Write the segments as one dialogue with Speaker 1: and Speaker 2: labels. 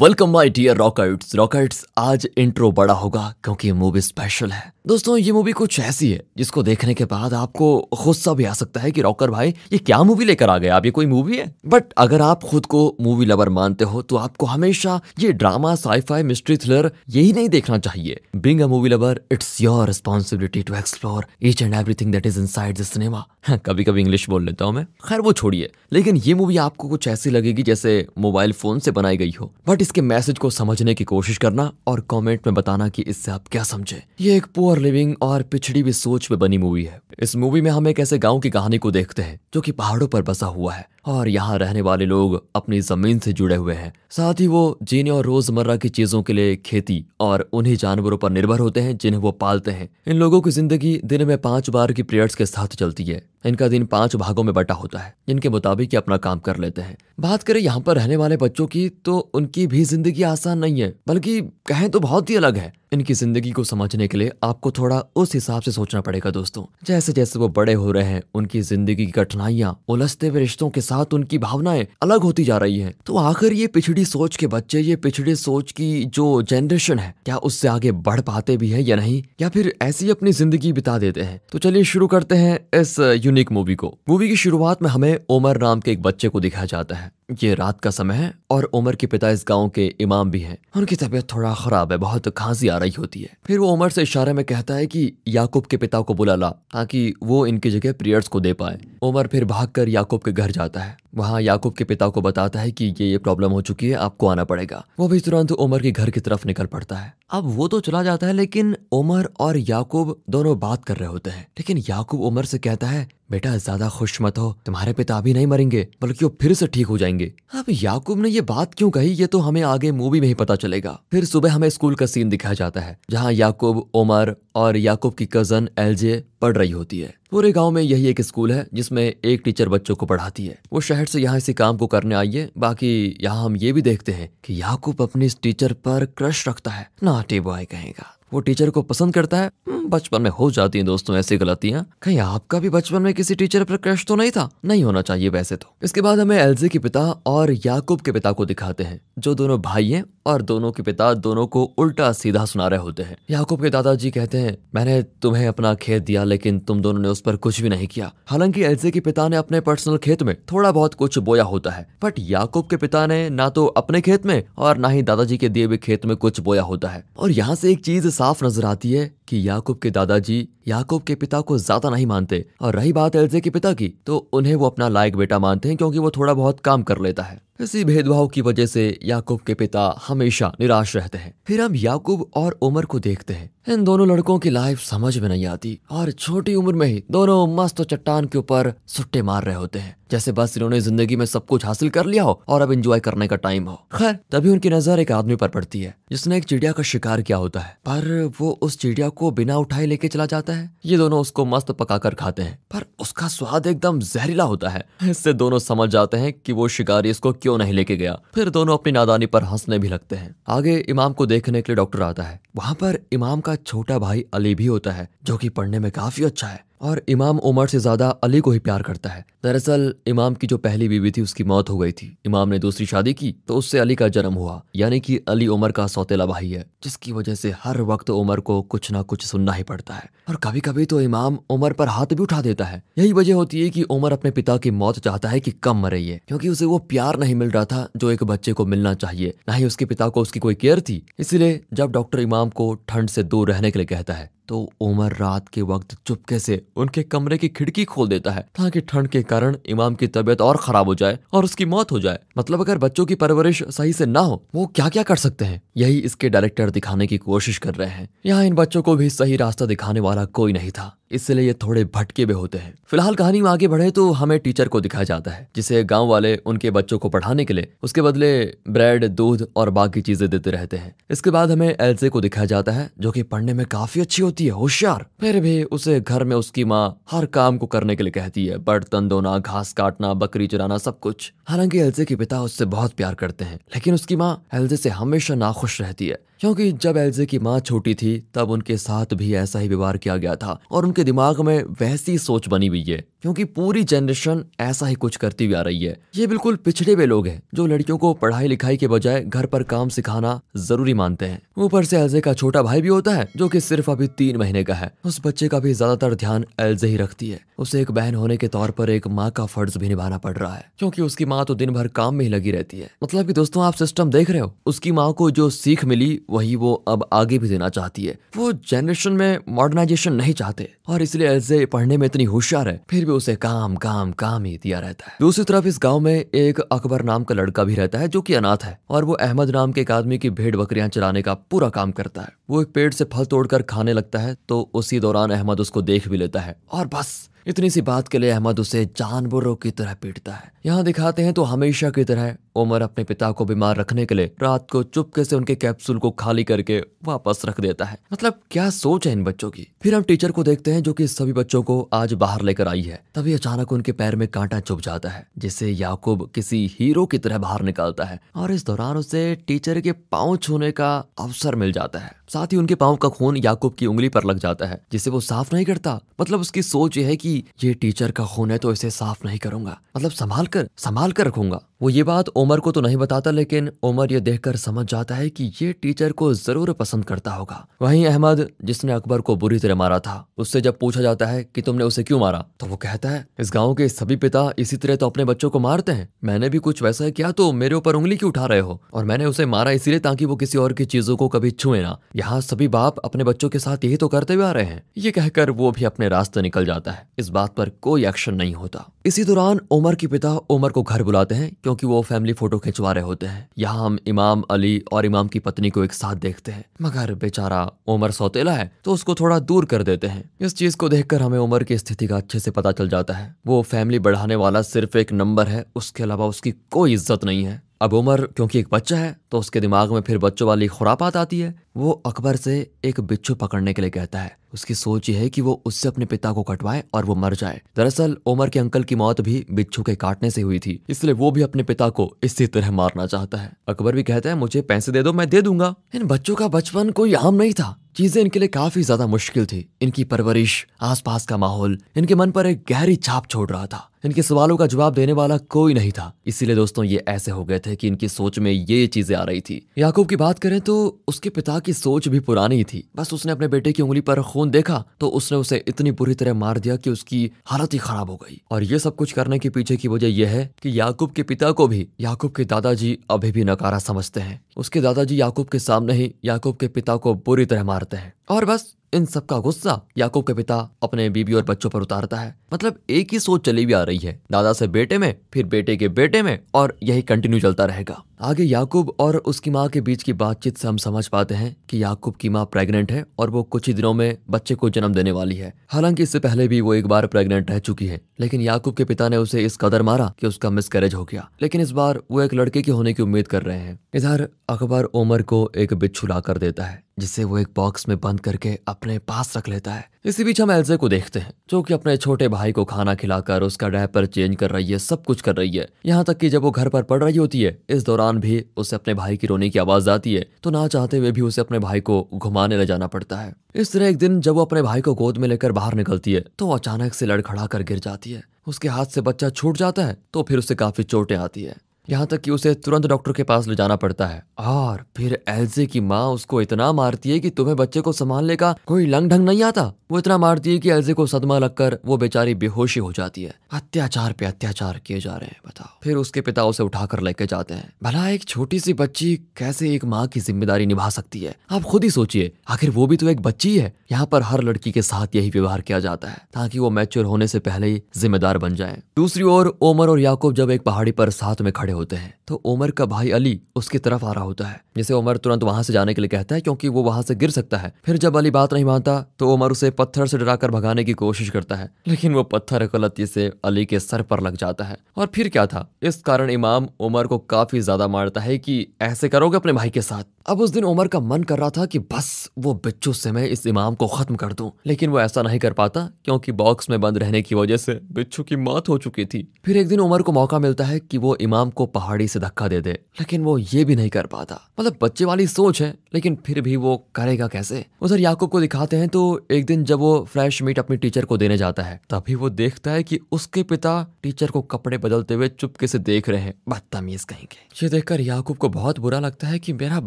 Speaker 1: welcome my dear rockets rockets आज intro बड़ा होगा क्योंकि ये मूवी स्पेशल है दोस्तों ये मूवी कुछ ऐसी है जिसको देखने के बाद आपको गुस्सा भी आ सकता है कि रॉकर भाई ये क्या मूवी लेकर आ गए आप ये कोई मूवी है बट अगर आप खुद को मूवी लवर मानते हो तो आपको हमेशा ये ड्रामा साईफाई मिस्ट्री थ्रिलर यही नहीं देखना चाहिए being a movie lover it's your responsibility to explore each and everything that is inside the cinema कभी कभी इंग्लिश बोल लेता हूँ मैं खैर वो छोड़िए लेकिन ये मूवी आपको कुछ ऐसी लगेगी जैसे मोबाइल फोन से बनाई गई हो बट बट इसके मैसेज को समझने की कोशिश करना और कमेंट में बताना कि इससे आप क्या समझे ये एक पुअर लिविंग और पिछड़ी भी सोच में बनी मूवी है इस मूवी में हम एक ऐसे गाँव की कहानी को देखते हैं जो की पहाड़ों पर बसा हुआ है और यहाँ रहने वाले लोग अपनी जमीन से जुड़े हुए हैं साथ ही वो जीने और रोजमर्रा की चीजों के लिए खेती और उन्हीं जानवरों पर निर्भर होते हैं जिन्हें वो पालते हैं इन लोगों की जिंदगी दिन में पांच बार की पीरियड्स के साथ चलती है इनका दिन पांच भागों में बटा होता है जिनके मुताबिक अपना काम कर लेते हैं बात करें यहाँ पर रहने वाले बच्चों की तो उनकी भी जिंदगी आसान नहीं है बल्कि कहें तो बहुत ही अलग है इनकी जिंदगी को समझने के लिए आपको थोड़ा उस हिसाब से सोचना पड़ेगा दोस्तों जैसे जैसे वो बड़े हो रहे हैं उनकी जिंदगी की कठिनाइयाँ उलझते हुए रिश्तों के साथ साथ उनकी भावनाएं अलग होती जा रही हैं तो आखिर ये पिछड़ी सोच के बच्चे ये पिछड़ी सोच की जो जनरेशन है क्या उससे आगे बढ़ पाते भी है या नहीं या फिर ऐसी अपनी जिंदगी बिता देते हैं तो चलिए शुरू करते हैं इस यूनिक मूवी को मूवी की शुरुआत में हमें ओमर नाम के एक बच्चे को दिखाया जाता है ये रात का समय है और उमर के पिता इस गांव के इमाम भी हैं उनकी तबीयत थोड़ा खराब है बहुत खांसी आ रही होती है फिर वो उमर से इशारे में कहता है कि याकूब के पिता को बुला ला ताकि वो इनकी जगह प्रेयर्स को दे पाए उमर फिर भागकर याकूब के घर जाता है वहाँ याकूब के पिता को बताता है कि ये ये प्रॉब्लम हो चुकी है आपको आना पड़ेगा वो भी तुरंत उमर के घर की तरफ निकल पड़ता है अब वो तो चला जाता है लेकिन उमर और याकूब दोनों बात कर रहे होते हैं लेकिन याकूब उमर से कहता है बेटा ज्यादा खुश मत हो तुम्हारे पिता अभी नहीं मरेंगे बल्कि वो फिर से ठीक हो जाएंगे अब याकूब ने ये बात क्यों कही ये तो हमें आगे मूवी में ही पता चलेगा फिर सुबह हमें स्कूल का सीन दिखाया जाता है जहाँ याकूब उमर और याकूब की कजन एलजे पढ़ रही होती है पूरे गांव में यही एक स्कूल है जिसमें एक टीचर बच्चों को पढ़ाती है वो शहर से यहाँ इसी काम को करने आई है बाकी यहाँ हम ये भी देखते हैं कि याकूब अपने इस टीचर पर क्रश रखता है नाटी बॉय कहेगा वो टीचर को पसंद करता है हम्म, बचपन में हो जाती हैं दोस्तों ऐसी गलतियां कहीं आपका भी बचपन में किसी टीचर पर क्रश तो नहीं था नहीं होना चाहिए वैसे तो इसके बाद हमें एलजे के पिता और याकूब के पिता को दिखाते हैं जो दोनों भाई हैं और दोनों के पिता दोनों को उल्टा सीधा सुना रहे होते हैं याकूब के दादाजी कहते हैं मैंने तुम्हें अपना खेत दिया लेकिन तुम दोनों ने उस पर कुछ भी नहीं किया हालांकि एलजे के पिता ने अपने पर्सनल खेत में थोड़ा बहुत कुछ बोया होता है बट याकूब के पिता ने ना तो अपने खेत में और ना ही दादाजी के दिए हुए खेत में कुछ बोया होता है और यहाँ से एक चीज साफ नजर आती है कि याकूब के दादाजी याकूब के पिता को ज्यादा नहीं मानते और रही बात एल्जे के पिता की तो उन्हें वो अपना लायक बेटा मानते हैं क्योंकि वो थोड़ा बहुत काम कर लेता है इसी भेदभाव की वजह से याकूब के पिता हमेशा निराश रहते हैं फिर हम याकूब और उमर को देखते हैं इन दोनों लड़कों की लाइफ समझ में नहीं आती और छोटी उम्र में ही दोनों मस्त चट्टान के ऊपर सुट्टे मार रहे होते हैं जैसे बस इन्होंने जिंदगी में सब कुछ हासिल कर लिया हो और अब एंजॉय करने का टाइम हो खैर तभी उनकी नजर एक आदमी पर पड़ती है जिसने एक चिड़िया का शिकार किया होता है पर वो उस चिड़िया को बिना उठाए लेके चला जाता है ये दोनों उसको मस्त पकाकर खाते हैं पर उसका स्वाद एकदम जहरीला होता है इससे दोनों समझ जाते हैं कि वो शिकारी इसको क्यों नहीं लेके गया फिर दोनों अपनी नादानी पर हंसने भी लगते हैं आगे इमाम को देखने के लिए डॉक्टर आता है वहाँ पर इमाम का छोटा भाई अली भी होता है जो की पढ़ने में काफी अच्छा है और इमाम उमर से ज़्यादा अली को ही प्यार करता है दरअसल इमाम की जो पहली बीवी थी उसकी मौत हो गई थी इमाम ने दूसरी शादी की तो उससे अली का जन्म हुआ यानी कि अली उमर का सौतेला भाई है जिसकी वजह से हर वक्त उमर को कुछ ना कुछ सुनना ही पड़ता है और कभी कभी तो इमाम उमर पर हाथ भी उठा देता है यही वजह होती है कि उमर अपने पिता की मौत चाहता है कि कम मरे क्योंकि उसे वो प्यार नहीं मिल रहा था जो एक बच्चे को मिलना चाहिए ना ही उसके पिता को उसकी कोई केयर थी इसलिए जब डॉक्टर इमाम को ठंड से दूर रहने के लिए कहता है तो उमर रात के वक्त चुपके से उनके कमरे की खिड़की खोल देता है ताकि ठंड के कारण इमाम की तबीयत और खराब हो जाए और उसकी मौत हो जाए मतलब अगर बच्चों की परवरिश सही से ना हो वो क्या क्या कर सकते हैं यही इसके डायरेक्टर दिखाने की कोशिश कर रहे हैं यहाँ इन बच्चों को भी सही रास्ता दिखाने वाला कोई नहीं था इसलिए ये थोड़े भटके हुए होते हैं फिलहाल कहानी में आगे बढ़े तो हमें टीचर को दिखाया जाता है जिसे गाँव वाले उनके बच्चों को पढ़ाने के लिए उसके बदले ब्रेड दूध और बाकी चीजें देते रहते हैं इसके बाद हमें एलसे को दिखाया जाता है जो की पढ़ने में काफी अच्छी होती है होशियार फिर भी उसे घर में उसकी माँ हर काम को करने के लिए कहती है बर्तन धोना घास काटना बकरी चराना सब कुछ हालांकि एलसे के पिता उससे बहुत प्यार करते हैं लेकिन उसकी माँ एल्जे से हमेशा नाखुश रहती है क्योंकि जब एल्जे की माँ छोटी थी तब उनके साथ भी ऐसा ही व्यवहार किया गया था और उनके दिमाग में वैसी सोच बनी हुई है क्योंकि पूरी जनरेशन ऐसा ही कुछ करती हुई आ रही है ये बिल्कुल पिछड़े हुए लोग हैं जो लड़कियों को पढ़ाई लिखाई के बजाय घर पर काम सिखाना जरूरी मानते हैं ऊपर से एलजे का छोटा भाई भी होता है जो कि सिर्फ अभी तीन महीने का है उस बच्चे का भी ज्यादातर ध्यान एलजे ही रखती है उसे एक बहन होने के तौर पर एक माँ का फर्ज भी निभाना पड़ रहा है क्योंकि उसकी माँ तो दिन भर काम में ही लगी रहती है मतलब की दोस्तों आप सिस्टम देख रहे हो उसकी माँ को जो सीख मिली वही वो अब आगे भी देना चाहती है वो जनरेशन में मॉडर्नाइजेशन नहीं चाहते और इसलिए एलजे पढ़ने में इतनी होशियार है फिर भी उसे काम काम काम ही दिया रहता है दूसरी तरफ इस गाँव में एक अकबर नाम का लड़का भी रहता है जो की अनाथ है और वो अहमद नाम के एक आदमी की भेड़ बकरियां चलाने का पूरा काम करता है वो एक पेड़ से फल तोड़कर खाने लगता है तो उसी दौरान अहमद उसको देख भी लेता है और बस इतनी सी बात के लिए अहमद उसे जानवरों की तरह पीटता है यहाँ दिखाते हैं तो हमेशा की तरह उमर अपने पिता को बीमार रखने के लिए रात को चुपके से उनके कैप्सूल को खाली करके वापस रख देता है मतलब क्या सोच है इन बच्चों की फिर हम टीचर को देखते हैं जो कि सभी बच्चों को आज बाहर लेकर आई है तभी अचानक उनके पैर में कांटा चुप जाता है जिसे याकूब किसी हीरो की तरह बाहर निकालता है और इस दौरान उसे टीचर के पाँव छूने का अवसर मिल जाता है साथ ही उनके पाँव का खून याकूब की उंगली पर लग जाता है जिसे वो साफ नहीं करता मतलब उसकी सोच यह है की ये टीचर का खून है तो इसे साफ नहीं करूंगा मतलब संभाल कर संभाल कर रखूंगा वो ये बात ओमर को तो नहीं बताता लेकिन ओमर ये देखकर समझ जाता है कि ये टीचर को ज़रूर पसंद करता होगा वहीं अहमद जिसने अकबर को बुरी तरह मारा था उससे जब पूछा जाता है कि तुमने उसे क्यों मारा तो वो कहता है इस गाँव के सभी पिता इसी तरह तो अपने बच्चों को मारते हैं मैंने भी कुछ वैसा किया तो मेरे ऊपर उंगली क्यों उठा रहे हो और मैंने उसे मारा इसीलिए ताकि वो किसी और की चीज़ों को कभी छुए ना यहाँ सभी बाप अपने बच्चों के साथ यही तो करते हुए आ रहे हैं ये कहकर वो भी अपने रास्ते निकल जाता है इस बात पर कोई एक्शन नहीं होता इसी दौरान उमर के पिता उमर को घर बुलाते हैं क्योंकि वो फैमिली फोटो खिंचवा रहे होते हैं यहाँ हम इमाम अली और इमाम की पत्नी को एक साथ देखते हैं मगर बेचारा उमर सौतेला है तो उसको थोड़ा दूर कर देते हैं इस चीज को देखकर हमें उमर की स्थिति का अच्छे से पता चल जाता है वो फैमिली बढ़ाने वाला सिर्फ एक नंबर है उसके अलावा उसकी कोई इज्जत नहीं है अब उमर क्योंकि एक बच्चा है तो उसके दिमाग में फिर बच्चों वाली खुरापात आती है वो अकबर से एक बिच्छू पकड़ने के लिए कहता है उसकी सोच यह है कि वो उससे अपने पिता को कटवाए और वो मर जाए दरअसल ओमर के अंकल की मौत भी बिच्छू के काटने से हुई थी इसलिए वो भी अपने पिता को इसी तरह मारना चाहता है अकबर भी कहता है मुझे पैसे दे दो मैं दे दूंगा इन बच्चों का बचपन कोई आम नहीं था चीजें इनके लिए काफी ज्यादा मुश्किल थी इनकी परवरिश आसपास का माहौल इनके मन पर एक गहरी छाप छोड़ रहा था इनके सवालों का जवाब देने वाला कोई नहीं था इसीलिए दोस्तों ये ऐसे हो गए थे कि इनकी सोच में ये चीजें आ रही थी याकूब की बात करें तो उसके पिता की सोच भी पुरानी थी बस उसने अपने बेटे की उंगली पर खून देखा तो उसने उसे इतनी बुरी तरह मार दिया कि उसकी हालत ही खराब हो गई और ये सब कुछ करने के पीछे की वजह यह है कि याकूब के पिता को भी याकूब के दादाजी अभी भी नकारा समझते हैं उसके दादाजी याकूब के सामने ही याकूब के पिता को बुरी तरह मारते हैं और बस इन सब का गुस्सा याकूब के पिता अपने बीबी और बच्चों पर उतारता है मतलब एक ही सोच चली भी आ रही है दादा से बेटे में फिर बेटे के बेटे में और यही कंटिन्यू चलता रहेगा आगे याकूब और उसकी माँ के बीच की बातचीत से हम समझ पाते हैं कि याकूब की माँ प्रेग्नेंट है और वो कुछ ही दिनों में बच्चे को जन्म देने वाली है हालांकि इससे पहले भी वो एक बार प्रेग्नेंट रह चुकी है लेकिन याकूब के पिता ने उसे इस कदर मारा कि उसका मिसकैरेज हो गया लेकिन इस बार वो एक लड़के के होने की उम्मीद कर रहे हैं इधर अखबार उमर को एक बिच्छू ला कर देता है जिसे वो एक बॉक्स में बंद करके अपने पास रख लेता है इसी बीच हम एल्जे को देखते हैं जो कि अपने छोटे भाई को खाना खिलाकर उसका डायपर चेंज कर रही है सब कुछ कर रही है यहाँ तक कि जब वो घर पर पड़ रही होती है इस दौरान भी उसे अपने भाई की रोने की आवाज आती है तो ना चाहते हुए भी उसे अपने भाई को घुमाने ले जाना पड़ता है इस तरह एक दिन जब वो अपने भाई को गोद में लेकर बाहर निकलती है तो अचानक से लड़खड़ा कर गिर जाती है उसके हाथ से बच्चा छूट जाता है तो फिर उसे काफी चोटें आती है यहाँ तक कि उसे तुरंत डॉक्टर के पास ले जाना पड़ता है और फिर एल्जे की माँ उसको इतना मारती है कि तुम्हें बच्चे को संभालने का कोई लंग ढंग नहीं आता वो इतना मारती है कि एल्जे को सदमा लगकर वो बेचारी बेहोशी हो जाती है अत्याचार पे अत्याचार किए जा रहे हैं बताओ फिर उसके पिता उसे उठाकर लेके जाते हैं भला एक छोटी सी बच्ची कैसे एक माँ की जिम्मेदारी निभा सकती है आप खुद ही सोचिए आखिर वो भी तो एक बच्ची है यहाँ पर हर लड़की के साथ यही व्यवहार किया जाता है ताकि वो मैच्योर होने से पहले ही जिम्मेदार बन जाए दूसरी ओर ओमर और याकूब जब एक पहाड़ी पर साथ में खड़े होते हैं तो उमर का भाई अली उसकी तरफ आ रहा होता है जिसे उमर तुरंत वहां से जाने के लिए कहता है क्योंकि वो वहां से गिर सकता है फिर जब अली बात नहीं मानता तो उमर उसे पत्थर से डराकर भगाने की कोशिश करता है लेकिन वो पत्थर गलती से अली के सर पर लग जाता है और फिर क्या था इस कारण इमाम उमर को काफी ज्यादा मारता है कि ऐसे करोगे अपने भाई के साथ अब उस दिन उमर का मन कर रहा था कि बस वो बिच्छू से मैं इस इमाम को खत्म कर दूं लेकिन वो ऐसा नहीं कर पाता क्योंकि बॉक्स में बंद रहने की वजह से बिच्छू की मौत हो चुकी थी फिर एक दिन उमर को मौका मिलता है कि वो इमाम को पहाड़ी से धक्का दे दे लेकिन वो ये भी नहीं कर पाता मतलब बच्चे वाली सोच है लेकिन फिर भी वो करेगा कैसे उधर याकूब को दिखाते हैं तो एक दिन जब वो फ्रेश मीट अपनी टीचर को देने जाता है तभी वो देखता है कि उसके पिता टीचर को कपड़े बदलते हुए चुपके से देख रहे हैं बदतमीज कहीं के ये देखकर याकूब को बहुत बुरा लगता है कि मेरा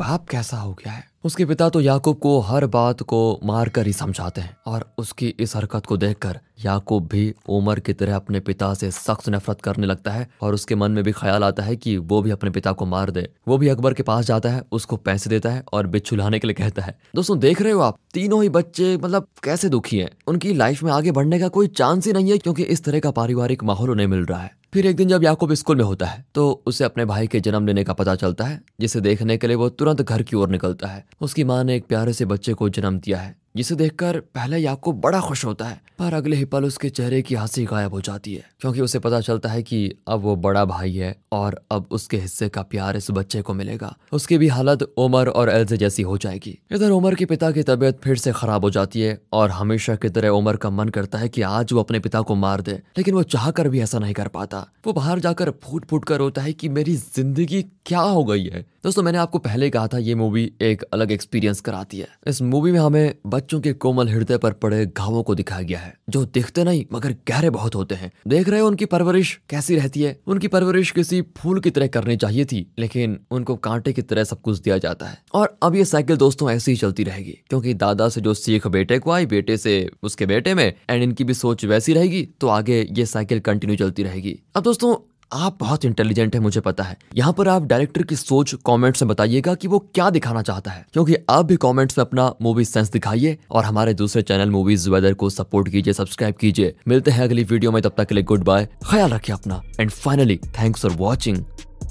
Speaker 1: बाप अब कैसा हो गया है उसके पिता तो याकूब को हर बात को मारकर ही समझाते हैं और उसकी इस हरकत को देखकर याकूब भी उमर की तरह अपने पिता से सख्त नफरत करने लगता है और उसके मन में भी ख्याल आता है कि वो भी अपने पिता को मार दे वो भी अकबर के पास जाता है उसको पैसे देता है और बिच्छू लाने के लिए कहता है दोस्तों देख रहे हो आप तीनों ही बच्चे मतलब कैसे दुखी है उनकी लाइफ में आगे बढ़ने का कोई चांस ही नहीं है क्योंकि इस तरह का पारिवारिक माहौल उन्हें मिल रहा है फिर एक दिन जब याकूब स्कूल में होता है तो उसे अपने भाई के जन्म लेने का पता चलता है जिसे देखने के लिए वो तुरंत घर की ओर निकलता है उसकी माँ ने एक प्यारे से बच्चे को जन्म दिया है जिसे देखकर पहले याकूब बड़ा खुश होता है पर अगले ही पल उसके चेहरे की हंसी गायब हो जाती है क्योंकि उसे पता चलता है कि अब वो बड़ा भाई है और अब उसके हिस्से का प्यार इस बच्चे को मिलेगा उसकी भी हालत उमर और एल्जे जैसी हो जाएगी इधर उमर के पिता की तबीयत फिर से खराब हो जाती है और हमेशा की तरह उमर का मन करता है की आज वो अपने पिता को मार दे लेकिन वो चाह कर भी ऐसा नहीं कर पाता वो बाहर जाकर फूट फूट कर रोता है की मेरी जिंदगी क्या हो गई है दोस्तों मैंने आपको पहले कहा था ये मूवी एक अलग एक्सपीरियंस कराती है इस मूवी में हमें बच्चों के कोमल हृदय पर पड़े घावों को दिखाया गया है जो दिखते नहीं मगर गहरे बहुत होते हैं देख रहे हो उनकी परवरिश कैसी रहती है उनकी परवरिश किसी फूल की तरह करनी चाहिए थी लेकिन उनको कांटे की तरह सब कुछ दिया जाता है और अब ये साइकिल दोस्तों ऐसी ही चलती रहेगी क्योंकि दादा से जो सीख बेटे को आई बेटे से उसके बेटे में एंड इनकी भी सोच वैसी रहेगी तो आगे ये साइकिल कंटिन्यू चलती रहेगी अब दोस्तों आप बहुत इंटेलिजेंट है मुझे पता है यहाँ पर आप डायरेक्टर की सोच कॉमेंट्स में बताइएगा कि वो क्या दिखाना चाहता है क्योंकि आप भी कॉमेंट्स में अपना मूवी सेंस दिखाइए और हमारे दूसरे चैनल मूवीज वेदर को सपोर्ट कीजिए सब्सक्राइब कीजिए मिलते हैं अगली वीडियो में तब तक के लिए गुड बाय ख्याल रखिए अपना and finally thanks for watching